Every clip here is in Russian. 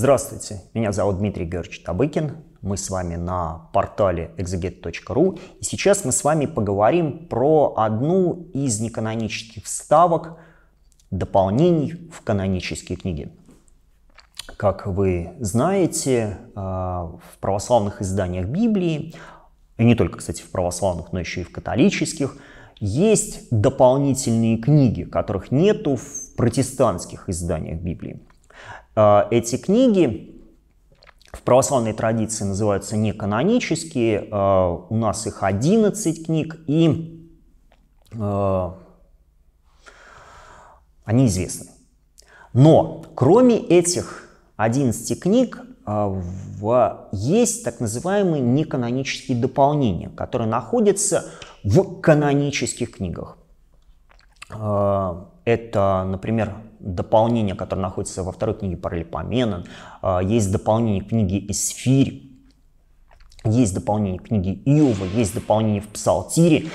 Здравствуйте, меня зовут Дмитрий Георгиевич Табыкин, мы с вами на портале exeget.ru и сейчас мы с вами поговорим про одну из неканонических вставок дополнений в канонические книги. Как вы знаете, э, в православных изданиях Библии, и не только, кстати, в православных, но еще и в католических, есть дополнительные книги, которых нету в протестантских изданиях Библии. Э, эти книги в православной традиции называются неканонические, э, у нас их 11 книг, и э, они известны. Но кроме этих 11 книг в, есть так называемые неканонические дополнения, которые находятся в канонических книгах. Это, например, дополнение, которое находится во второй книге Паралипоменон. А, есть дополнение книги Эсфирь. Есть дополнение книги Иова, есть дополнение в Псалтире.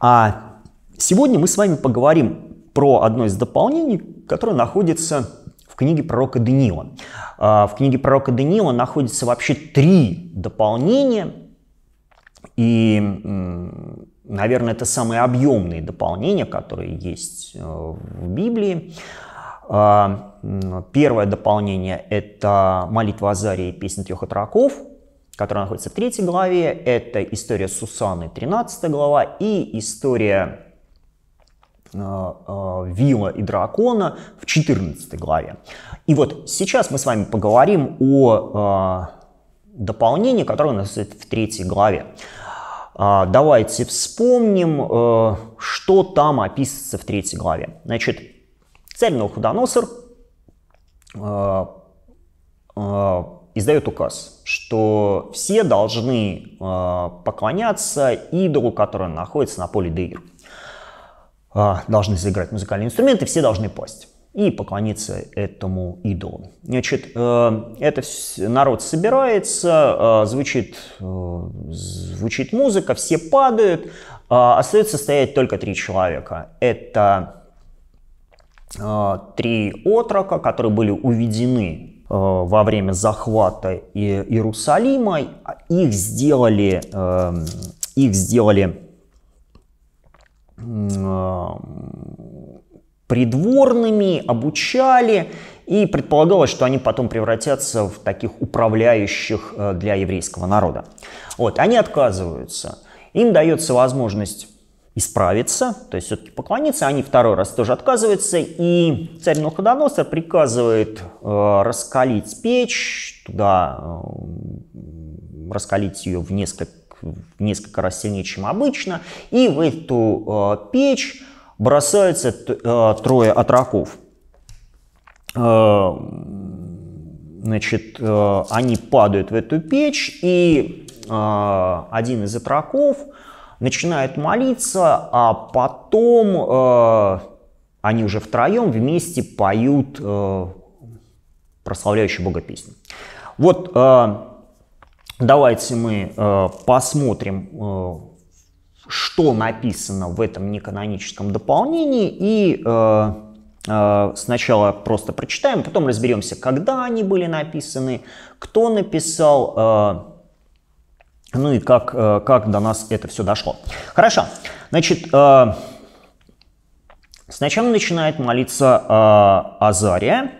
А сегодня мы с вами поговорим про одно из дополнений, которое находится в книге пророка Даниила. А, в книге пророка Даниила находится вообще три дополнения, и наверное, это самые объемные дополнения, которые есть э, в Библии. А, первое дополнение – это молитва Азарии, и песня трех отроков, которая находится в третьей главе. Это история Сусаны, 13 глава, и история э, э, Вилла и Дракона в 14 главе. И вот сейчас мы с вами поговорим о дополнении, которое у нас в третьей главе. А, давайте вспомним, э, что там описывается в третьей главе. Значит, царь Новходоносор э, э, издает указ, что все должны поклоняться идолу, который находится на поле Деир. А, должны заиграть музыкальные инструменты, все должны пасть и поклониться этому идолу. Значит, э, это народ собирается, э, звучит, э, звучит музыка, все падают, остается стоять только три человека. Это три отрока, которые были уведены во время захвата Иерусалима. Их сделали, эм, их сделали придворными, обучали, и предполагалось, что они потом превратятся в таких управляющих э, для еврейского народа. Вот, они отказываются. Им дается возможность исправиться, то есть все-таки поклониться, они второй раз тоже отказываются, и царь Новоходоносор приказывает э, раскалить печь, туда э, раскалить ее в несколько, в несколько раз сильнее, чем обычно, и в эту печь бросается э, трое отроков. Э, значит, э, они падают в эту печь, и один из отроков начинает молиться, а потом они уже втроем вместе поют прославляющую Бога песню. Вот давайте мы посмотрим что написано в этом неканоническом дополнении и э, э, сначала просто прочитаем, потом разберемся, когда они были написаны, кто написал, э, ну и как, э, как до нас это все дошло. Хорошо, значит, сначала начинает молиться Азария.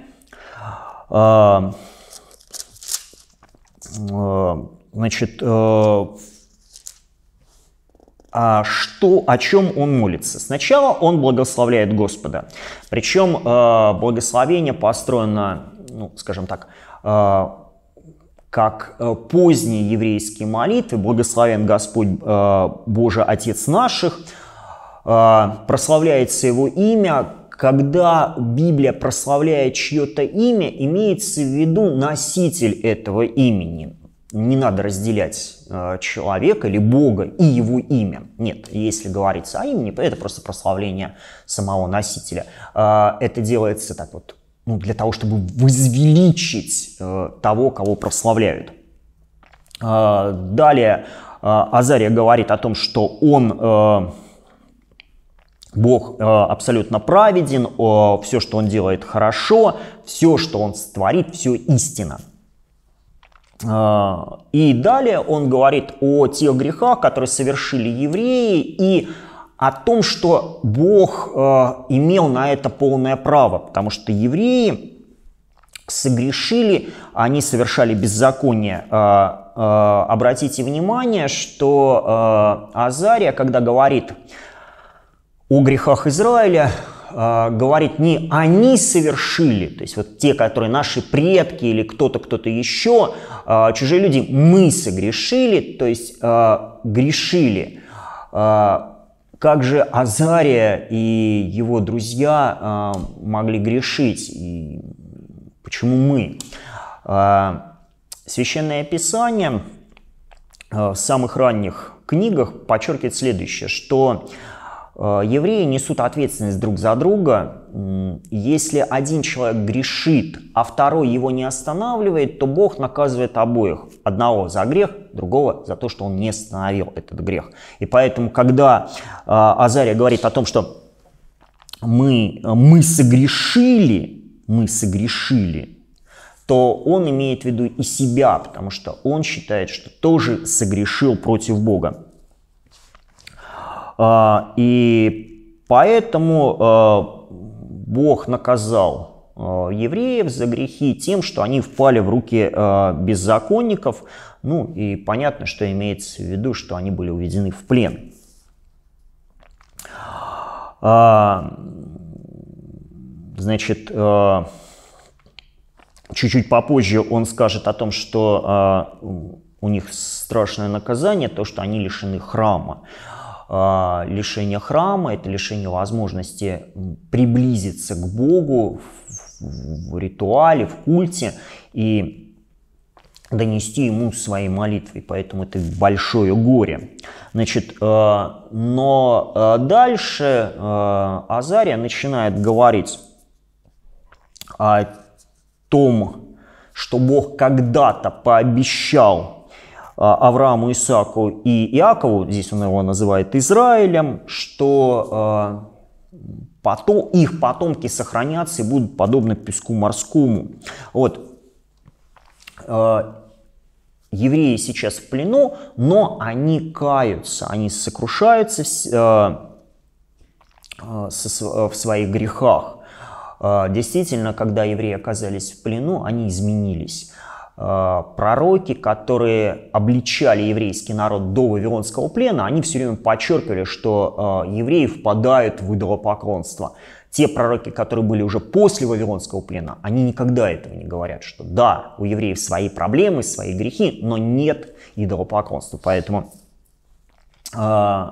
значит, э, а, что, о чем он молится. Сначала он благословляет Господа. Причем э, благословение построено, ну, скажем так, э, как э, поздние еврейские молитвы «Благословен Господь э, Божий Отец наших», э, прославляется его имя, когда Библия прославляет чье-то имя, имеется в виду носитель этого имени – не надо разделять э, человека или Бога и его имя. Нет, если говорится о имени, это просто прославление самого носителя. Э, это делается так вот, ну, для того, чтобы возвеличить э, того, кого прославляют. Далее Азария говорит о том, что он Бог абсолютно праведен, все, что он делает хорошо, все, что он створит, все истина. А, и далее он говорит о тех грехах, которые совершили евреи, и о том, что Бог а, имел на это полное право, потому что евреи согрешили, они совершали беззаконие. А, обратите внимание, что Азария, когда говорит о грехах Израиля, а, говорит не они совершили, то есть вот те, которые наши предки или кто-то, кто-то еще, а, чужие люди, мы согрешили, то есть а, грешили. как же Азария и его друзья могли грешить? И почему мы? Священное Писание в самых ранних книгах подчеркивает следующее, что Э, евреи несут ответственность друг за друга. Если один человек грешит, а второй его не останавливает, то Бог наказывает обоих. Одного за грех, другого за то, что он не остановил этот грех. И поэтому, когда э, Азария говорит о том, что мы, мы согрешили, мы согрешили, то он имеет в виду и себя, потому что он считает, что тоже согрешил против Бога. А, и поэтому а, Бог наказал а, евреев за грехи тем, что они впали в руки беззаконников. Ну и понятно, что имеется в виду, что они были уведены в плен. Значит, чуть-чуть попозже он скажет о том, что у них страшное наказание, то, что они лишены храма. Э, лишение храма, это лишение возможности приблизиться к Богу в, ритуале, в культе и донести ему свои молитвы. Поэтому это большое горе. Значит, э, но э, дальше Азария начинает говорить о том, что Бог когда-то пообещал а, Аврааму, Исаку и Иакову, здесь он его называет Израилем, что а, потом, их потомки сохранятся и будут подобны песку морскому. Вот. А, евреи сейчас в плену, но они каются, они сокрушаются в своих грехах. Действительно, когда евреи оказались в плену, они изменились. Э, пророки, которые обличали еврейский народ до Вавилонского плена, они все время подчеркивали, что э, евреи впадают в идолопоклонство. Те пророки, которые были уже после Вавилонского плена, они никогда этого не говорят, что да, у евреев свои проблемы, свои грехи, но нет идолопоклонства. Поэтому э,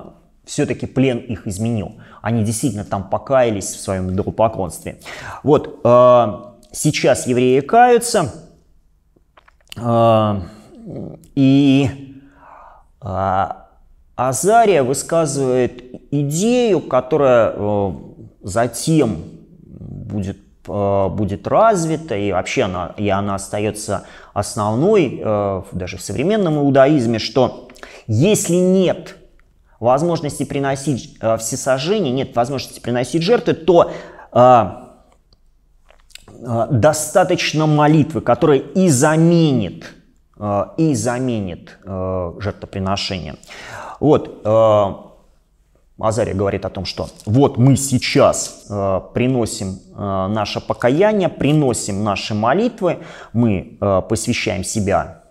все-таки плен их изменил. Они действительно там покаялись в своем идолопоклонстве. Вот, э, сейчас евреи каются, а, и а, Азария высказывает идею, которая э, затем будет, э, будет развита, и вообще она, и она остается основной э, даже в современном иудаизме, что если нет возможности приносить всесожжение, нет возможности приносить жертвы, то Э, достаточно молитвы, которая и заменит, э, и заменит э, жертвоприношение. Вот, Азария говорит о том, что вот мы сейчас приносим наше покаяние, приносим наши молитвы, мы посвящаем себя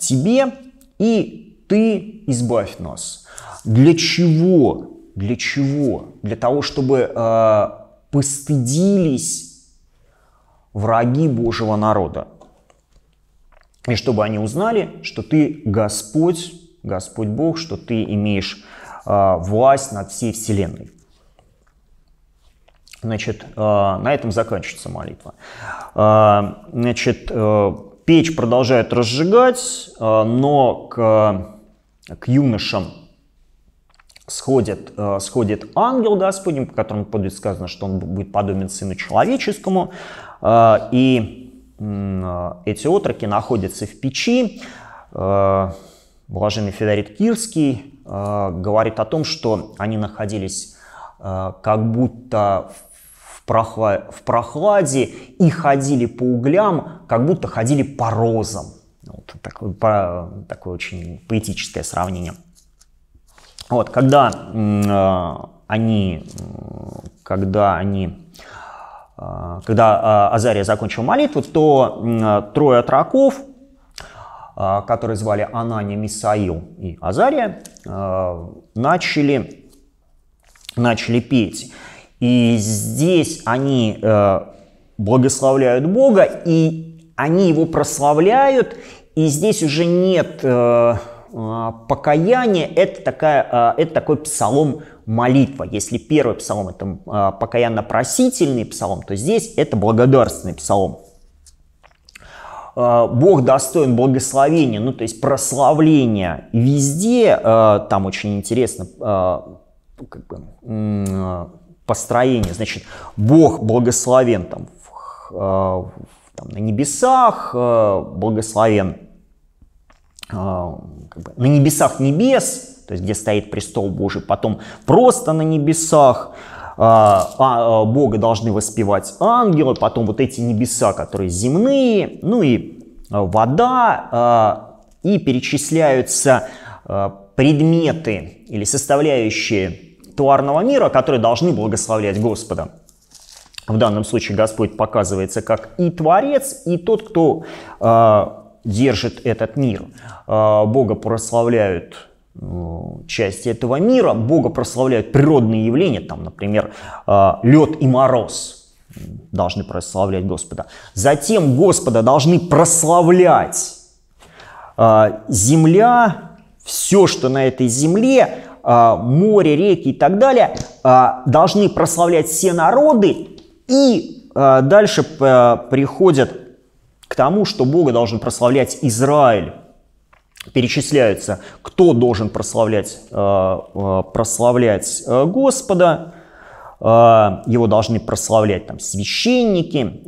тебе, и ты избавь нас. Для чего? Для чего? Для того, чтобы постыдились враги Божьего народа. И чтобы они узнали, что ты Господь, Господь Бог, что ты имеешь э, власть над всей Вселенной. Значит, э, на этом заканчивается молитва. Э, значит, э, печь продолжает разжигать, э, но к, к юношам сходит, э, сходит ангел Господень, по которому будет сказано, что он будет подобен сыну человеческому. Э, и э, эти отроки находятся в печи. Э, блаженный Федорит Кирский говорит о том, что они находились как будто в, прохладе и ходили по углям, как будто ходили по розам. Вот такое, по, такое очень поэтическое сравнение. Вот, когда э, они, когда они а, когда а, Азария закончил молитву, то а, трое отроков, которые звали Анани, Мисаил и Азария, начали, начали петь. И здесь они э, благословляют Бога, и они его прославляют, и здесь уже нет э, а, покаяние это, такая, а, это такой псалом молитва. Если первый псалом это а, покаянно-просительный псалом, то здесь это благодарственный псалом. Бог достоин благословения, ну то есть прославления везде, там очень интересно ну, как бы, построение, значит, Бог благословен там, в, там на небесах, благословен а, как бы, на небесах небес, то есть где стоит престол Божий, потом просто на небесах, а, а, а Бога должны воспевать ангелы, потом вот эти небеса, которые земные, ну и вода, и перечисляются предметы или составляющие туарного мира, которые должны благословлять Господа. В данном случае Господь показывается как и Творец, и тот, кто держит этот мир. А, Бога прославляют э, части этого мира, Бога прославляют природные явления, там, например, а, лед и мороз должны прославлять Господа. Затем Господа должны прославлять а, земля, все, что на этой земле, море, реки и так далее, должны прославлять все народы, и дальше э, приходят к тому, что Бога должен прославлять Израиль, перечисляются, кто должен прославлять, э, э, прославлять э, Господа, его должны прославлять там священники,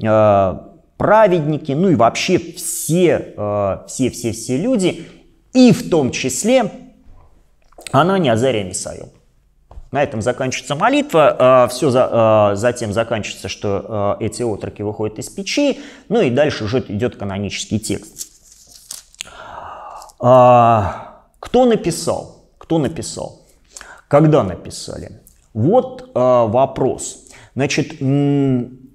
праведники, ну и вообще все, все, все, все люди, и в том числе Анания, Азария, Мисаил. На этом заканчивается молитва, э, все за, э, затем заканчивается, что э, эти отроки выходят из печи, ну и дальше уже идет канонический текст. Кто написал? Кто написал? Когда написали? Вот вопрос. Значит, мог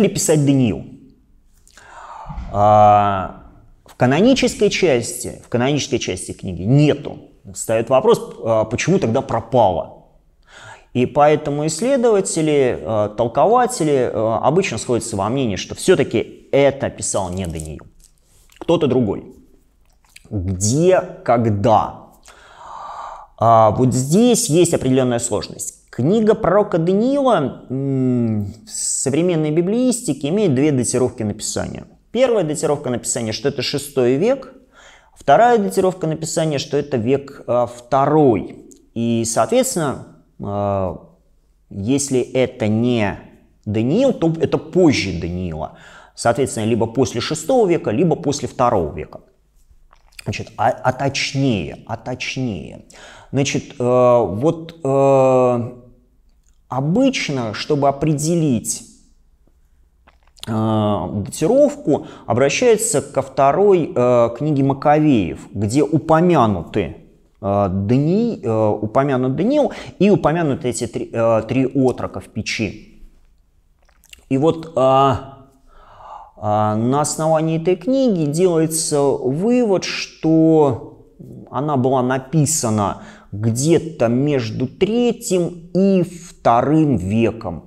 ли писать Даниил? В канонической части, в канонической части книги нету ставит вопрос, а, почему тогда пропало. И поэтому исследователи, а, толкователи а, обычно сходятся во мнении, что все-таки это писал не Даниил, кто-то другой. Где, когда? Вот здесь есть определенная сложность. Книга пророка Даниила в современной библиистике имеет две датировки написания. Первая датировка написания, что это 6 век – Вторая датировка написания, что это век э, второй. И, соответственно, э, если это не Даниил, то это позже Даниила. Соответственно, либо после шестого века, либо после второго века. Значит, а, а точнее, а точнее. Значит, э, вот э, обычно, чтобы определить Э, датировку, обращается ко второй э, книге Маковеев, где упомянуты э, Дани, э, упомянут Даниил и упомянуты эти три, три отрока в печи. И вот на основании этой книги делается вывод, что она была написана где-то между третьим и вторым веком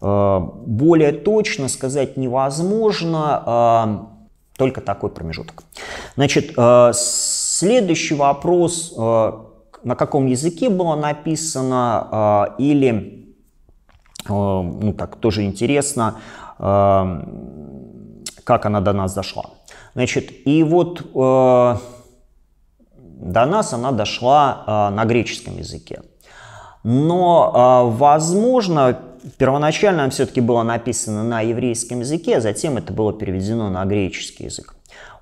Э, более точно сказать невозможно, э, только такой промежуток. Значит, э, следующий вопрос, на каком языке было написано, или, ну так, тоже интересно, как она до нас дошла. Значит, и вот до нас она дошла на греческом языке. Но, возможно, первоначально она все-таки было написано на еврейском языке, а затем это было переведено на греческий язык.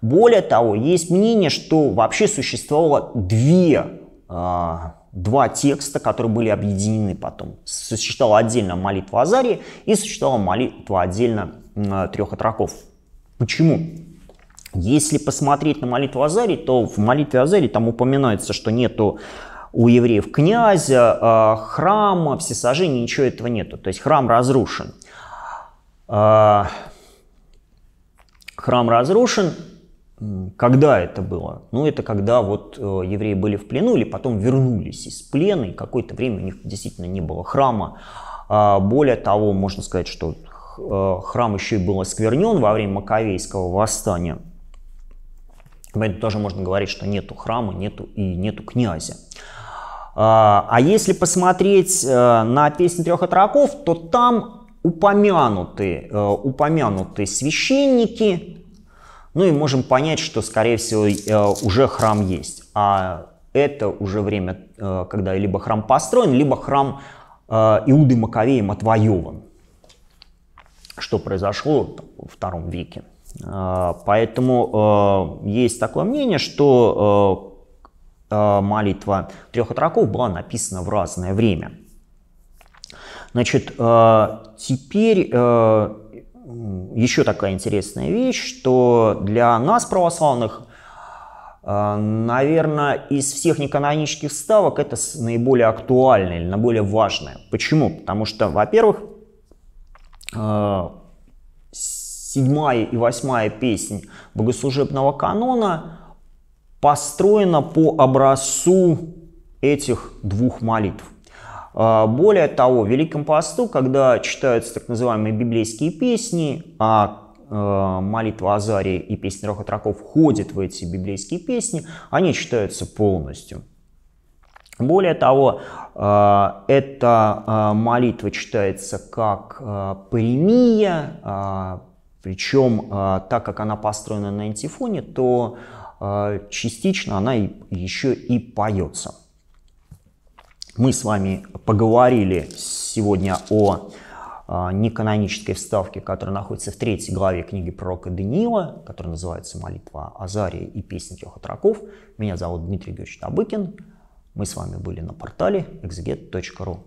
Более того, есть мнение, что вообще существовало две, э, два текста, которые были объединены потом. Существовала отдельно молитва Азарии и существовала молитва отдельно э, трех отроков. Почему? Если посмотреть на молитву Азарии, то в молитве Азарии там упоминается, что нету у евреев князя, а, храма, всесожжения, ничего этого нету. То есть храм разрушен. А, храм разрушен. Когда это было? Ну, это когда вот э, евреи были в плену или потом вернулись из плена, и какое-то время у них действительно не было храма. А, более того, можно сказать, что э, храм еще и был осквернен во время Маковейского восстания. Поэтому тоже можно говорить, что нету храма, нету и нету князя. А, а если посмотреть э, на песни трех отроков, то там упомянуты, э, упомянуты священники, ну и можем понять, что, скорее всего, э, уже храм есть. А это уже время, когда либо храм построен, либо храм Иуды Маковеем отвоеван, что произошло во втором веке. А, поэтому есть такое мнение, что Э, молитва трех отроков была написана в разное время. Значит, э, теперь э, еще такая интересная вещь, что для нас, православных, наверное, из всех неканонических ставок это наиболее актуальное или наиболее важное. Почему? Потому что, во-первых, седьмая и восьмая песнь богослужебного канона построена по образцу этих двух молитв. А, более того, в Великом Посту, когда читаются так называемые библейские песни, а э, молитва Азарии и песня Рахатраков входят в эти библейские песни, они читаются полностью. Более того, э, эта э, молитва читается как премия, причем так как она построена на антифоне, то а, частично она и, еще и поется. Мы с вами поговорили сегодня о а, неканонической вставке, которая находится в третьей главе книги пророка Даниила, которая называется «Молитва Азария и песни трех отроков». Меня зовут Дмитрий Георгиевич Табыкин. Мы с вами были на портале exeget.ru.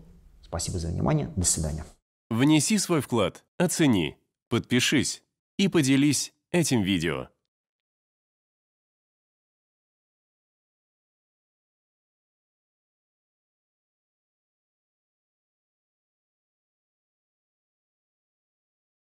Спасибо за внимание. До свидания. Внеси свой вклад, оцени, подпишись и поделись этим видео.